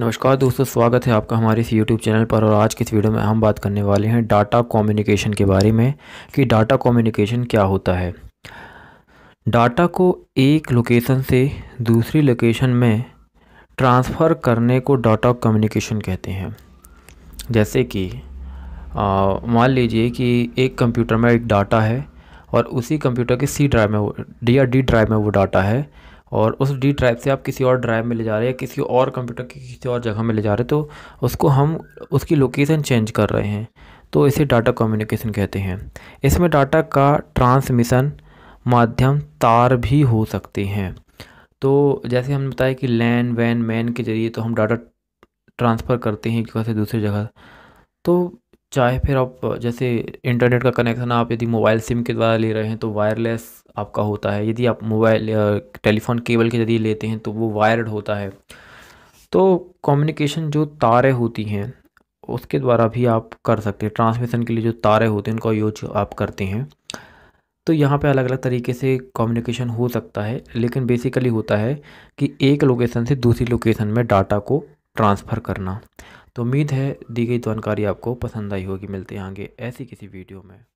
नमस्कार दोस्तों स्वागत है आपका हमारे इस यूट्यूब चैनल पर और आज की इस वीडियो में हम बात करने वाले हैं डाटा कम्युनिकेशन के बारे में कि डाटा कम्युनिकेशन क्या होता है डाटा को एक लोकेशन से दूसरी लोकेशन में ट्रांसफ़र करने को डाटा कम्युनिकेशन कहते हैं जैसे कि मान लीजिए कि एक कंप्यूटर में एक डाटा है और उसी कंप्यूटर के सी ड्राइव में डी या डी ड्राइव में वो डाटा है और उस डी ड्राइव से आप किसी और ड्राइव में ले जा रहे हैं किसी और कंप्यूटर की किसी और जगह में ले जा रहे हैं तो उसको हम उसकी लोकेशन चेंज कर रहे हैं तो इसे डाटा कम्युनिकेशन कहते हैं इसमें डाटा का ट्रांसमिशन माध्यम तार भी हो सकते हैं तो जैसे हमने बताया कि लैन वैन मैन के ज़रिए तो हम डाटा ट्रांसफ़र करते हैं एक जगह से दूसरी जगह तो चाहे फिर आप जैसे इंटरनेट का कनेक्शन आप यदि मोबाइल सिम के द्वारा ले रहे हैं तो वायरलेस आपका होता है यदि आप मोबाइल टेलीफोन केबल के जरिए लेते हैं तो वो वायर्ड होता है तो कम्युनिकेशन जो तारें होती हैं उसके द्वारा भी आप कर सकते हैं ट्रांसमिशन के लिए जो तारें होते हैं उनका यूज आप करते हैं तो यहाँ पे अलग अलग तरीके से कम्युनिकेशन हो सकता है लेकिन बेसिकली होता है कि एक लोकेशन से दूसरी लोकेशन में डाटा को ट्रांसफ़र करना तो उम्मीद है दी गई जानकारी आपको पसंद आई होगी मिलते हैं आगे ऐसी किसी वीडियो में